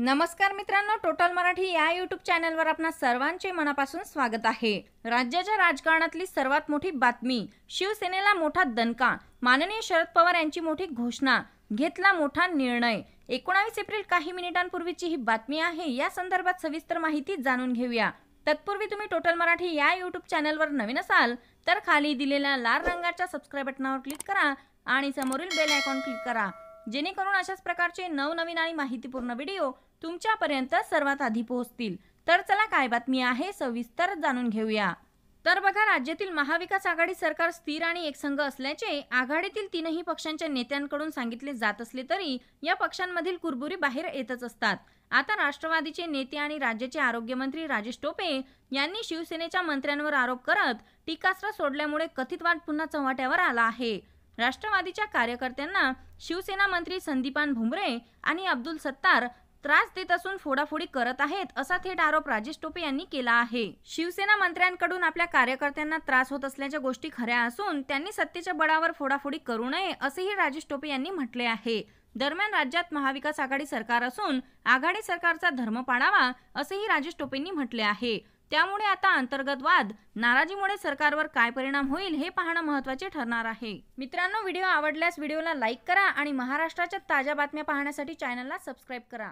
नमस्कार मित्रांनो टोटल मराठी या युट्यूब चॅनलवर आपणा सर्वांचे मनापासून स्वागत आहे राज्याच्या राजकारणातली सर्वात मोठी बातमी शिवसेनेला मोठा दणका माननीय शरद पवार यांची मोठी घोषणा घेतला मोठा निर्णय एकोणावीस एप्रिल काही मिनिटांपूर्वीची ही बातमी आहे या संदर्भात सविस्तर माहिती जाणून घेऊया तत्पूर्वी तुम्ही टोटल मराठी या युट्यूब चॅनलवर नवीन असाल तर खाली दिलेल्या लाल रंगाच्या सबस्क्राईब बटनावर क्लिक करा आणि समोरील बेल आयकॉन क्लिक करा जेणेकरून अशाच प्रकारचे नवनवीन आणि माहितीपूर्ण व्हिडिओ तुमच्यापर्यंत सर्वात आधी पोहोचतील तर चला काय बातमी आहे सविस्तर जाणून घेऊया तर बघा राज्यातील महाविकास आघाडी सरकार स्थिर आणि एकसंघ असल्याचे आघाडीतील तीनही पक्षांच्या नेत्यांकडून सांगितले जात असले तरी या पक्षांमधील कुरबुरी बाहेर येतच असतात आता राष्ट्रवादीचे नेते आणि राज्याचे आरोग्यमंत्री राजेश टोपे यांनी शिवसेनेच्या मंत्र्यांवर आरोप करत टीकास्त्र सोडल्यामुळे कथित वाद पुन्हा चव्हाट्यावर आला आहे राष्ट्रवादीच्या कार्यकर्त्यांना शिवसेना मंत्री संदीपान भुमरे आणि अब्दुल सत्तार त्रास देत असून फोडाफोडी करत आहेत असा थेट आरोप राजेश टोपे यांनी केला आहे शिवसेना मंत्र्यांकडून आपल्या कार्यकर्त्यांना त्रास होत असल्याच्या गोष्टी खऱ्या असून त्यांनी सत्तेच्या बळावर फोडाफोडी करू नये असेही राजेश टोपे यांनी म्हटले आहे दरम्यान राज्यात महाविकास आघाडी सरकार असून आघाडी सरकारचा धर्म पाडावा असेही राजेश टोपेंनी म्हटले आहे त्यामुळे आता अंतर्गत वाद नाराजीमुळे सरकारवर काय परिणाम होईल हे पाहणं महत्वाचे ठरणार आहे मित्रांनो व्हिडिओ आवडल्यास व्हिडिओला लाईक करा आणि महाराष्ट्राच्या ताज्या बातम्या पाहण्यासाठी चॅनलला सबस्क्राईब करा